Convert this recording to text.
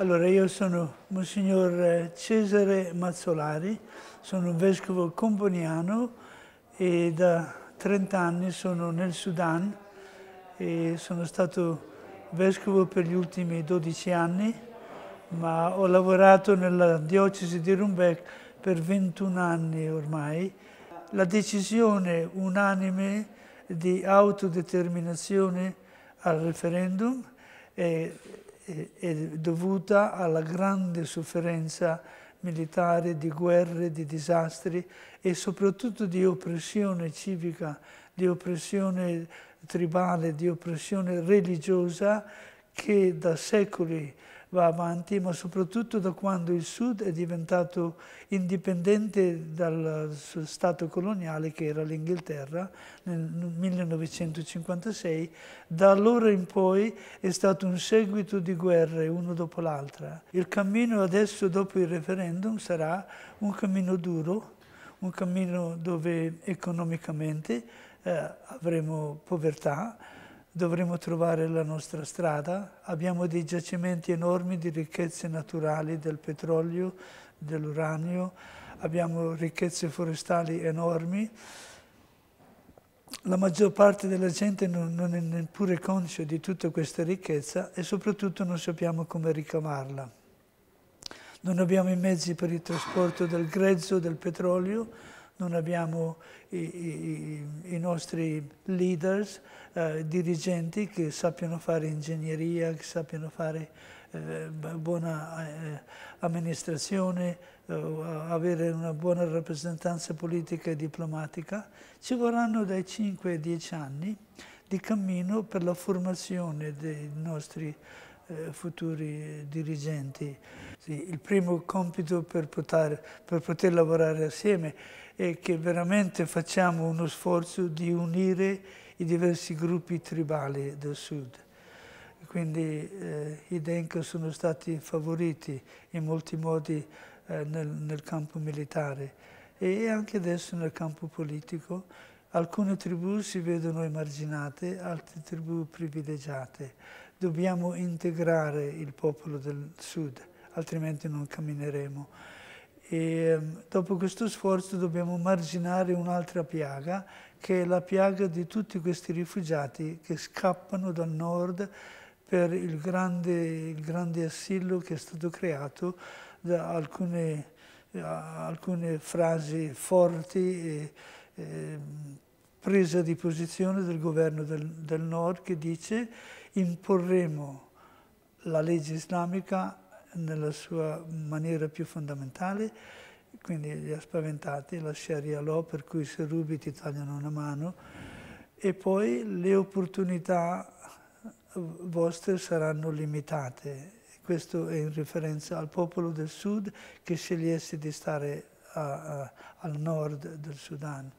Allora, io sono Monsignor Cesare Mazzolari, sono un vescovo comboniano e da 30 anni sono nel Sudan e sono stato vescovo per gli ultimi 12 anni, ma ho lavorato nella diocesi di Rumbec per 21 anni ormai. La decisione unanime di autodeterminazione al referendum è è dovuta alla grande sofferenza militare, di guerre, di disastri e soprattutto di oppressione civica, di oppressione tribale, di oppressione religiosa che da secoli va avanti, ma soprattutto da quando il Sud è diventato indipendente dal Stato coloniale che era l'Inghilterra nel 1956, da allora in poi è stato un seguito di guerre uno dopo l'altra. Il cammino adesso dopo il referendum sarà un cammino duro, un cammino dove economicamente eh, avremo povertà, dovremo trovare la nostra strada. Abbiamo dei giacimenti enormi di ricchezze naturali del petrolio, dell'uranio, abbiamo ricchezze forestali enormi. La maggior parte della gente non, non è neppure conscia di tutta questa ricchezza e soprattutto non sappiamo come ricavarla. Non abbiamo i mezzi per il trasporto del grezzo, del petrolio, non abbiamo i, i, i nostri leaders, eh, dirigenti che sappiano fare ingegneria, che sappiano fare eh, buona eh, amministrazione, eh, avere una buona rappresentanza politica e diplomatica. Ci vorranno dai 5 ai 10 anni di cammino per la formazione dei nostri eh, futuri dirigenti. Sì, il primo compito per poter, per poter lavorare assieme è che veramente facciamo uno sforzo di unire i diversi gruppi tribali del Sud quindi eh, i Denko sono stati favoriti in molti modi eh, nel, nel campo militare e anche adesso nel campo politico Alcune tribù si vedono emarginate, altre tribù privilegiate. Dobbiamo integrare il popolo del sud, altrimenti non cammineremo. E ehm, dopo questo sforzo dobbiamo marginare un'altra piaga, che è la piaga di tutti questi rifugiati che scappano dal nord per il grande, il grande assillo che è stato creato da alcune, alcune frasi forti e, Ehm, presa di posizione del governo del, del Nord che dice imporremo la legge islamica nella sua maniera più fondamentale, quindi li ha spaventati, la Sharia law per cui se rubi ti tagliano una mano e poi le opportunità vostre saranno limitate. Questo è in riferenza al popolo del sud che scegliesse di stare a, a, al nord del Sudan.